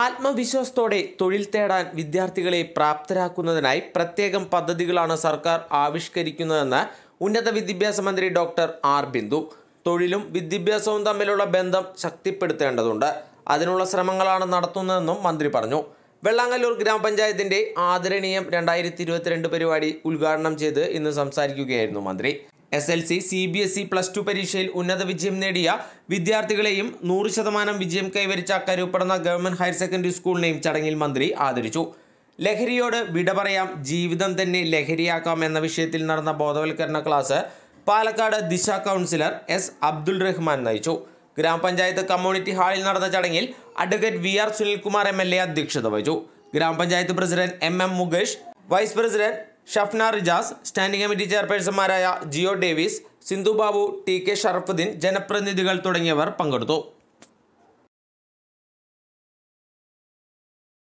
ആത്മവിശ്വാസത്തോടെ തൊഴിൽ തേടാൻ വിദ്യാർത്ഥികളെ പ്രാപ്തരാക്കുന്നതിനായി പ്രത്യേകം പദ്ധതികളാണ് സർക്കാർ ആവിഷ്കരിക്കുന്നതെന്ന് ഉന്നത വിദ്യാഭ്യാസ മന്ത്രി ഡോക്ടർ ആർ ബിന്ദു തൊഴിലും വിദ്യാഭ്യാസവും തമ്മിലുള്ള ബന്ധം ശക്തിപ്പെടുത്തേണ്ടതുണ്ട് അതിനുള്ള ശ്രമങ്ങളാണ് നടത്തുന്നതെന്നും മന്ത്രി പറഞ്ഞു വെള്ളാങ്ങല്ലൂർ ഗ്രാമപഞ്ചായത്തിന്റെ ആദരണീയം രണ്ടായിരത്തി ഇരുപത്തിരണ്ട് പരിപാടി ഉദ്ഘാടനം ചെയ്ത് ഇന്ന് സംസാരിക്കുകയായിരുന്നു മന്ത്രി S L C C B S E plus two പരീക്ഷയിൽ ഉന്നത വിജയം നേടിയ വിദ്യാർത്ഥികളെയും നൂറ് ശതമാനം വിജയം കൈവരിച്ച കരുപ്പടന്ന ഗവൺമെന്റ് ഹയർ സെക്കൻഡറി സ്കൂളിനെയും ചടങ്ങിൽ മന്ത്രി ആദരിച്ചു ലഹരിയോട് വിട പറയാം ജീവിതം തന്നെ ലഹരിയാക്കാം എന്ന വിഷയത്തിൽ നടന്ന ബോധവൽക്കരണ ക്ലാസ് പാലക്കാട് ദിശ കൗൺസിലർ എസ് അബ്ദുൾ റഹ്മാൻ നയിച്ചു ഗ്രാമപഞ്ചായത്ത് കമ്മ്യൂണിറ്റി ഹാളിൽ നടന്ന ചടങ്ങിൽ advocate V R Sunilkumar M L A അധ്യക്ഷത വഹിച്ചു ഗ്രാമപഞ്ചായത്ത് president M M Mukesh vice president Shafna Rijas standing committee ചെയർപേഴ്സൺമാരായ Jio Davis Sindhu Babu T K Sharafudheen ജനപ്രതിനിധികൾ തുടങ്ങിയവർ പങ്കെടുത്തു